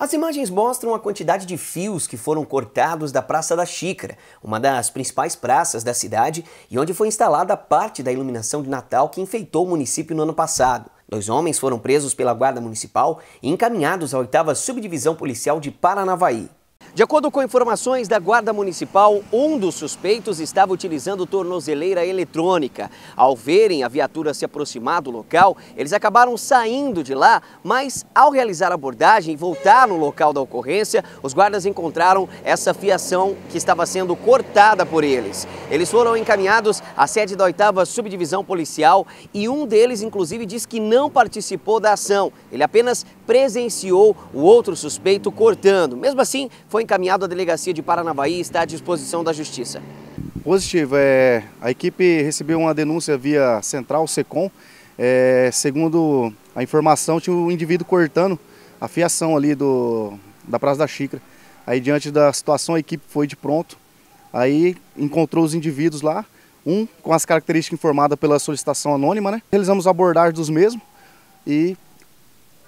As imagens mostram a quantidade de fios que foram cortados da Praça da Xícara, uma das principais praças da cidade e onde foi instalada parte da iluminação de Natal que enfeitou o município no ano passado. Dois homens foram presos pela Guarda Municipal e encaminhados à 8 Subdivisão Policial de Paranavaí. De acordo com informações da Guarda Municipal, um dos suspeitos estava utilizando tornozeleira eletrônica. Ao verem a viatura se aproximar do local, eles acabaram saindo de lá, mas ao realizar a abordagem e voltar no local da ocorrência, os guardas encontraram essa fiação que estava sendo cortada por eles. Eles foram encaminhados à sede da 8 Subdivisão Policial e um deles, inclusive, diz que não participou da ação. Ele apenas presenciou o outro suspeito cortando. Mesmo assim, foi encaminhado à delegacia de Paranavaí e está à disposição da Justiça. Positivo. É, a equipe recebeu uma denúncia via central, SECOM. É, segundo a informação, tinha um indivíduo cortando a fiação ali do, da Praça da Xícara. Aí, diante da situação, a equipe foi de pronto. Aí, encontrou os indivíduos lá, um com as características informadas pela solicitação anônima, né? Realizamos a abordagem dos mesmos e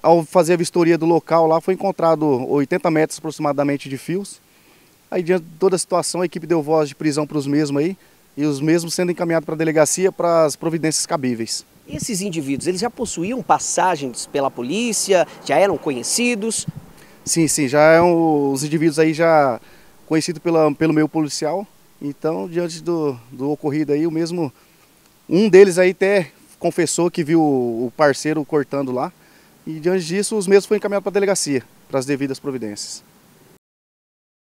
ao fazer a vistoria do local lá, foi encontrado 80 metros aproximadamente de fios. Aí, diante de toda a situação, a equipe deu voz de prisão para os mesmos aí, e os mesmos sendo encaminhados para a delegacia para as providências cabíveis. Esses indivíduos, eles já possuíam passagens pela polícia, já eram conhecidos? Sim, sim, já eram é os indivíduos aí já conhecidos pela, pelo meio policial. Então, diante do, do ocorrido aí, o mesmo... Um deles aí até confessou que viu o parceiro cortando lá e diante disso, os mesmos foram encaminhados para a delegacia, para as devidas providências.